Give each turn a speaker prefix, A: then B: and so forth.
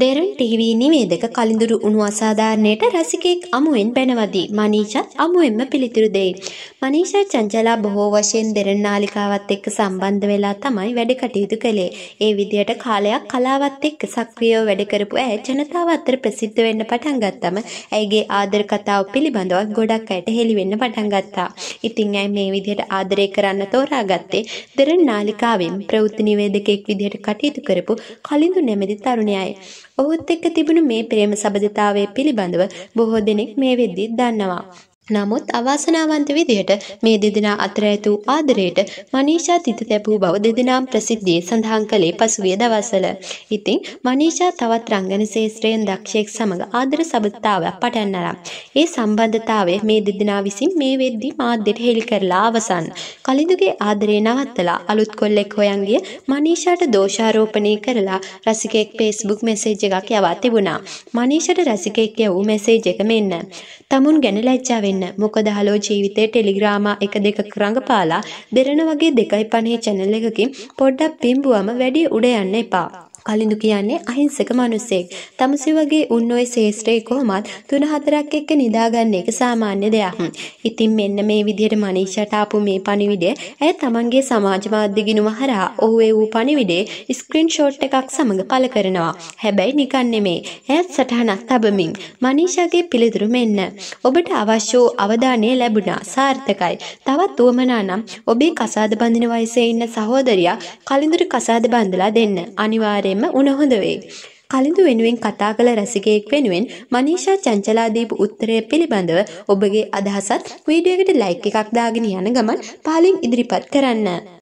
A: දෙරන් TV නිවේදක කලින්දුරු උණු අසාධාරණයට රසිකෙක් අමුවෙන් පැනවදී මනීෂත් අමුවෙන්ම පිළිතුරු දෙයි. මනීෂා චංචලා බොහෝ වශයෙන් දෙරන් නාලිකාවත් එක්ක සම්බන්ධ වෙලා තමයි වැඩ කටයුතු කළේ. ඒ විදියට කාලයක් කලාවත් එක්ක සක්‍රියව වැඩ කරපු ඇය ජනතාව අතර ප්‍රසිද්ධ වෙන්න පටන් ගත්තම ඇයගේ ආදර කතාව පිළිබඳව ගොඩක් අයට හෙළි වෙන්න පටන් ගත්තා. ඉතින් ඇය මේ විදියට ආදරය කරන්න තෝරාගත්තේ දෙරන් නාලිකාවෙන් ප්‍රවෘත්ති නිවේදකෙක් විදියට කටයුතු කරපු කලින්දු නැමැති තරුණයයි. ඔහුත් එක්ක තිබුණු මේ ප්‍රේම සබඳතාවය පිළිබඳව බොහෝ දෙනෙක් මේ වෙද්දී දන්නවා. නමුත් අවාසනාවන්ත විදියට මේ දෙදෙනා අතර ඇතු ආදරයට මනීෂා තිත තැබූ බව දෙදෙනාම් ප්‍රසිද්ධියේ සඳහන් කළේ පසුගිය දවස්වල. ඉතින් මනීෂා තවත් රංගන ශේෂ්ත්‍රයෙන් දක්ෂයෙක් සමග ආදර සබඳතාවයක් පටන් අරන්. ඒ සම්බන්ධතාවය මේ දෙදෙනා විසින් මේ වෙද්දී මාධ්‍යට හෙළි කරලා අවසන්. කලිඳුගේ ආදරේ නවත්තලා අලුත් කොල්ලෙක් හොයන් ගිය මනීෂාට දෝෂාරෝපණය කරලා රසිකෙක් Facebook message එකක් යවා තිබුණා. මනීෂාට රසිකෙක් යවූ message එක මෙන්න. "තමුන් ගැන ලැජ්ජා වෙන්න ගන්න. මොකද හලෝ ජීවිතේ ටෙලිග්‍රාමා එක දෙකක් රඟපාලා දෙරණ වගේ දෙකයි පනේ channel එකකින් පොඩ්ඩක් පිම්බුවම වැඩි උඩ යන්න එපා. කලින්දු කියන්නේ අහිංසක මිනිසෙක්. තමසි වගේ උන් ඔය ශේෂ්ත්‍රේ කොහොමත් 3-4ක් එක්ක නිදාගන්න එක සාමාන්‍ය දෙයක්. ඉතින් මෙන්න මේ විදිහට මනීෂාට ආපු මේ පණිවිඩය ඇය තමන්ගේ සමාජ මාධ්‍ය ගිණුම හරහා ඔහු ඒ වූ පණිවිඩේ ස්ක්‍රීන්ෂොට් එකක් සමග පළ කරනවා. හැබැයි නිකන් නෙමේ. ඇයත් සටහනක් තබමින් මනීෂාගේ පිළිතුරු මෙන්න. ඔබට අවශ්‍ය වූ අවධානය ලැබුණා. සාර්ථකයි. තවත් උවමනා නම් ඔබේ කසාද බඳින වයසේ ඉන්න සහෝදරියා කලින්දුර කසාද බඳලා දෙන්න. අනිවාර්යයෙන් අනිවාර්යයෙන්ම උණ හොඳ වෙයි. කලින්දු වෙනුවෙන් කතා කළ රසිකයෙක් වෙනුවෙන් මනීෂා චංචලා දීපු උත්තරය පිළිබඳව ඔබගේ අදහසත් වීඩියෝ එකට ලයික් එකක් දාගෙන යන ගමන් පහලින් ඉදිරිපත් කරන්න.